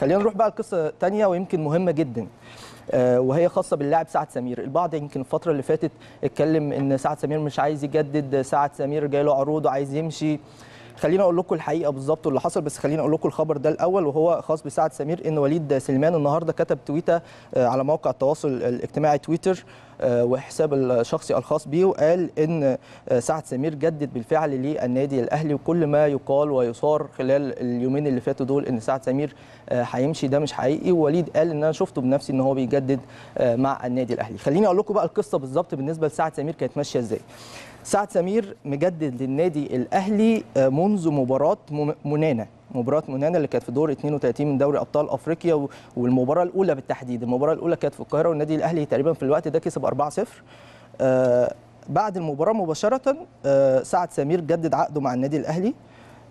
خلينا نروح بقى لقصه ثانيه ويمكن مهمه جدا آه، وهي خاصه باللاعب سعد سمير البعض يمكن الفتره اللي فاتت اتكلم ان سعد سمير مش عايز يجدد سعد سمير جاي له عروض وعايز يمشي خليني اقول لكم الحقيقه بالظبط واللي حصل بس خليني اقول لكم الخبر ده الاول وهو خاص بسعد سمير ان وليد سليمان النهارده كتب تويته آه، على موقع التواصل الاجتماعي تويتر آه، وحساب الشخصي الخاص بيه وقال ان آه، سعد سمير جدد بالفعل للنادي الاهلي وكل ما يقال ويصار خلال اليومين اللي فاتوا دول ان سعد سمير هيمشي ده مش حقيقي ووليد قال ان انا شفته بنفسي ان هو بيجدد مع النادي الاهلي خليني اقول لكم بقى القصه بالظبط بالنسبه لسعد سمير كانت ماشيه ازاي سعد سمير مجدد للنادي الاهلي آه، منذ مباراه منانا مباراه منانا اللي كانت في دور 32 من دوري ابطال افريقيا والمباراه الاولى بالتحديد المباراه الاولى كانت في القاهره والنادي الاهلي تقريبا في الوقت ده كسب 4-0 آه، بعد المباراه مباشره آه، سعد سمير جدد عقده مع النادي الاهلي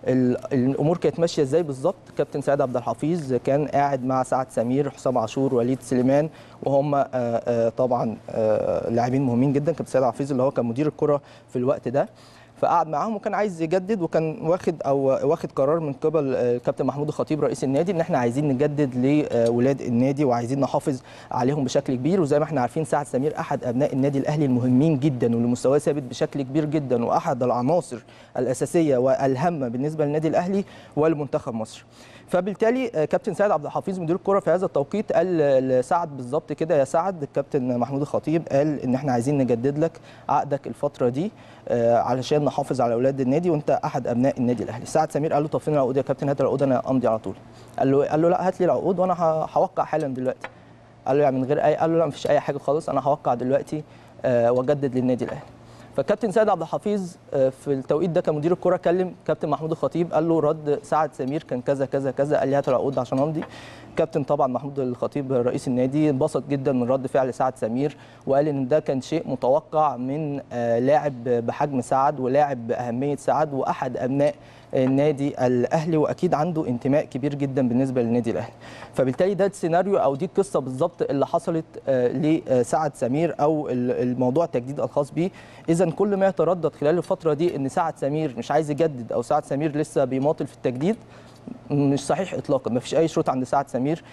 الامور كانت ماشيه ازاي بالظبط كابتن سعد عبد الحفيظ كان قاعد مع سعد سمير حسام عاشور وليد سليمان وهم آه، آه، طبعا آه، لاعبين مهمين جدا كابتن سعد عبد الحفيظ اللي هو كان مدير الكره في الوقت ده فقعد معاهم وكان عايز يجدد وكان واخد او واخد قرار من قبل آه، الكابتن محمود الخطيب رئيس النادي ان احنا عايزين نجدد لولاد النادي وعايزين نحافظ عليهم بشكل كبير وزي ما احنا عارفين سعد سمير احد ابناء النادي الاهلي المهمين جدا واللي مستواه ثابت بشكل كبير جدا واحد العناصر الاساسيه والهامه بالنسبه للنادي الاهلي والمنتخب مصر. فبالتالي آه، كابتن سعد عبد الحفيظ مدير الكره في هذا التوقيت قال لسعد بالظبط كده يا سعد الكابتن محمود الخطيب قال ان احنا عايزين نجدد لك عقدك الفتره دي آه، علشان حافظ على اولاد النادي وانت احد ابناء النادي الاهلي سعد سمير قال له طب فين العقود يا كابتن هات العقود انا امضي على طول قال له إيه؟ قال له لا هات لي العقود وانا هوقع حالا دلوقتي قال له يعني من غير اي قال له لا مفيش اي حاجه خالص انا هوقع دلوقتي آه، واجدد للنادي الاهلي فالكابتن سيد عبد الحفيظ آه، في التوقيت ده كمدير الكره كلم كابتن محمود الخطيب قال له رد سعد سمير كان كذا كذا كذا قال لي هات العقود عشان امضي كابتن طبعا محمود الخطيب رئيس النادي انبسط جدا من رد فعل سعد سمير وقال ان ده كان شيء متوقع من آه، لاعب بحجم سعد ولاعب باهميه سعد واحد ابناء النادي الاهلي واكيد عنده انتماء كبير جدا بالنسبه للنادي الاهلي فبالتالي ده السيناريو او دي القصه بالظبط اللي حصلت آه، لسعد آه، سمير او الموضوع التجديد الخاص بيه اذا كل ما يتردد خلال الفتره دي ان سعد سمير مش عايز يجدد او سعد سمير لسه بيماطل في التجديد مش صحيح اطلاقا ما فيش اي شروط عند سعد سمير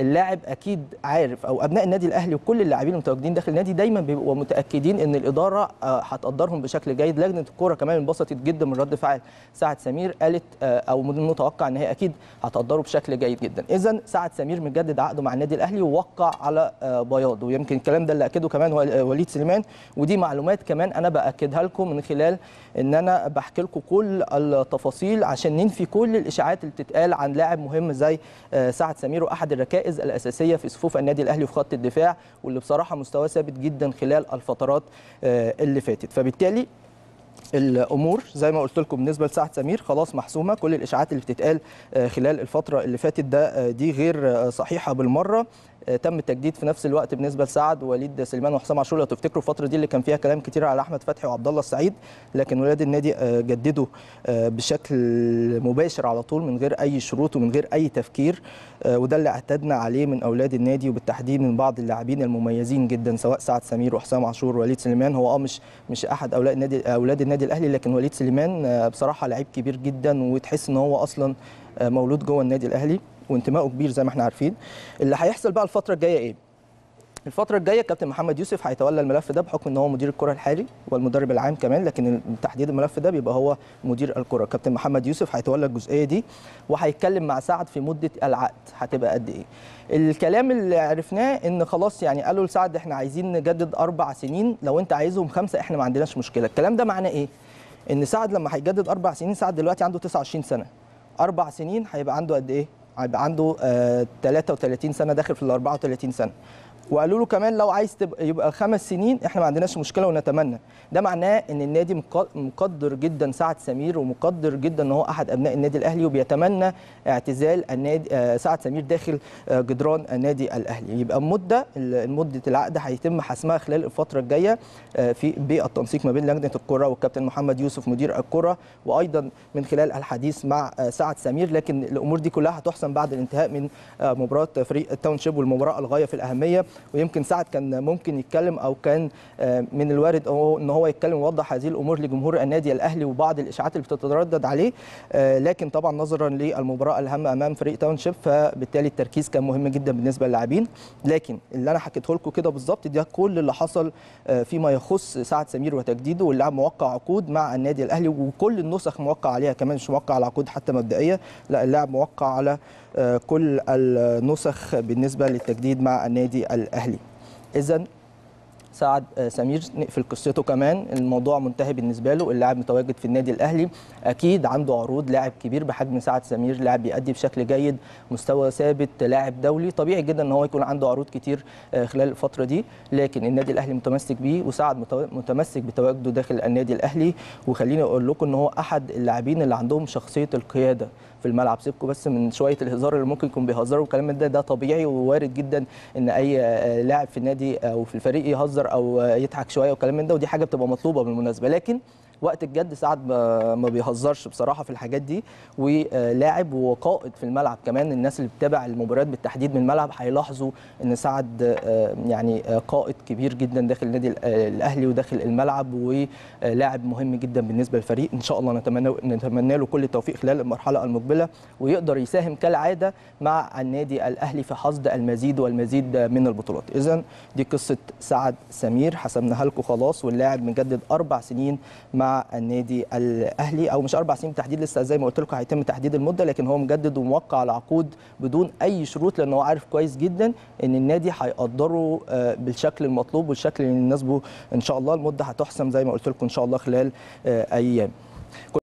اللاعب اكيد عارف او ابناء النادي الاهلي وكل اللاعبين المتواجدين داخل النادي دايما بيبقوا متاكدين ان الاداره آه، هتقدرهم بشكل جيد لجنه الكوره كمان انبسطت جدا من رد فعل سعد سمير قالت آه، او من المتوقع ان هي اكيد هتقدره بشكل جيد جدا اذا سعد سمير مجدد عقده مع النادي الاهلي ووقع على آه، بياض ويمكن الكلام ده اللي اكده كمان وليد سليمان ودي معلومات كمان انا باكدها لكم من خلال ان انا بحكي لكم كل التفاصيل عشان ننفي كل الاشاعات اللي بتتقال عن لاعب مهم زي سعد سمير واحد الركائز الركائز الاساسيه في صفوف النادي الاهلي في خط الدفاع واللي بصراحه مستواه ثابت جدا خلال الفترات آه، اللي فاتت فبالتالي الامور زي ما قلت لكم بالنسبه لسعد سمير خلاص محسومه كل الاشاعات اللي بتتقال آه، خلال الفتره اللي فاتت ده آه، دي غير صحيحه بالمره آه، تم التجديد في نفس الوقت بالنسبه لسعد ووليد سليمان وحسام عاشور لو تفتكروا الفتره دي اللي كان فيها كلام كتير على احمد فتحي وعبد الله السعيد لكن ولاد النادي آه، جددوا آه، بشكل مباشر على طول من غير اي شروط ومن غير اي تفكير وده اللي اعتدنا عليه من اولاد النادي وبالتحديد من بعض اللاعبين المميزين جدا سواء سعد سمير وحسام عاشور ووليد سليمان هو اه مش مش احد اولاد النادي اولاد النادي الاهلي لكن وليد سليمان بصراحه لعيب كبير جدا وتحس ان هو اصلا مولود جوه النادي الاهلي وانتمائه كبير زي ما احنا عارفين اللي هيحصل بقى الفتره الجايه ايه الفتره الجايه كابتن محمد يوسف هيتولى الملف ده بحكم ان هو مدير الكره الحالي والمدرب العام كمان لكن تحديد الملف ده بيبقى هو مدير الكره كابتن محمد يوسف هيتولى الجزئيه دي وهيتكلم مع سعد في مده العقد هتبقى قد ايه الكلام اللي عرفناه ان خلاص يعني قالوا لسعد احنا عايزين نجدد اربع سنين لو انت عايزهم خمسه احنا ما عندناش مشكله الكلام ده معناه ايه ان سعد لما هيجدد اربع سنين سعد دلوقتي عنده 29 سنه اربع سنين هيبقى عنده قد ايه هيبقى عنده 33 آه، سنه داخل في ال 34 سنه وقالوا له كمان لو عايز تبقى يبقى خمس سنين احنا ما عندناش مشكله ونتمنى ده معناه ان النادي مقدر جدا سعد سمير ومقدر جدا ان هو احد ابناء النادي الاهلي وبيتمنى اعتزال النادي آه، سعد سمير داخل آه، جدران النادي الاهلي يبقى مده مده العقد هيتم حسمها خلال الفتره الجايه آه، في بالتنسيق ما بين لجنه الكره والكابتن محمد يوسف مدير الكره وايضا من خلال الحديث مع سعد سمير لكن الامور دي كلها هتحسم بعد الانتهاء من مباراه فريق التاونشيب والمباراه الغايه في الاهميه ويمكن سعد كان ممكن يتكلم او كان آه، من الوارد ان هو يتكلم ويوضح هذه الامور لجمهور النادي الاهلي وبعض الاشاعات اللي بتتردد عليه آه، لكن طبعا نظرا للمباراه الهامه امام فريق تاونشيب فبالتالي التركيز كان مهم جدا بالنسبه للاعبين لكن اللي انا حكيته لكم كده بالظبط ده كل اللي حصل آه، فيما يخص سعد سمير وتجديده واللاعب موقع عقود مع النادي الاهلي وكل النسخ موقع عليها كمان مش موقع على عقود حتى مبدئيه لا اللاعب موقع على آه، كل النسخ بالنسبه للتجديد مع النادي الاهلي. اذا سعد آه، سمير نقفل قصته كمان الموضوع منتهي بالنسبه له اللاعب متواجد في النادي الاهلي اكيد عنده عروض لاعب كبير بحجم سعد سمير لاعب بيأدي بشكل جيد مستوى ثابت لاعب دولي طبيعي جدا ان هو يكون عنده عروض كتير آه، خلال الفتره دي لكن النادي الاهلي متمسك بيه وسعد متمسك بتواجده داخل النادي الاهلي وخليني اقول لكم ان هو احد اللاعبين اللي عندهم شخصيه القياده في الملعب سيبكم بس من شويه الهزار اللي ممكن يكون بيهزروا والكلام ده ده طبيعي ووارد جدا ان اي آه، لاعب في النادي او في الفريق يهزر او يضحك شويه وكلام من ده ودي حاجه بتبقى مطلوبه بالمناسبه لكن وقت الجد سعد ما بيهزرش بصراحه في الحاجات دي ولاعب وقائد في الملعب كمان الناس اللي بتتابع المباريات بالتحديد من الملعب هيلاحظوا ان سعد آه، يعني آه، قائد كبير جدا داخل النادي آه، الاهلي وداخل الملعب ولاعب مهم جدا بالنسبه للفريق ان شاء الله نتمنى نتمنى له كل التوفيق خلال المرحله المقبله ويقدر يساهم كالعاده مع النادي الاهلي في حصد المزيد والمزيد من البطولات اذا دي قصه سعد سمير حسبناها لكم خلاص واللاعب مجدد اربع سنين مع مع النادي الاهلي او مش اربع سنين بالتحديد لسه زي ما قلت لكم هيتم تحديد المده لكن هو مجدد وموقع على عقود بدون اي شروط لان هو عارف كويس جدا ان النادي هيقدره آه، بالشكل المطلوب والشكل اللي يناسبه ان شاء الله المده هتحسم زي ما قلت لكم ان شاء الله خلال آه، ايام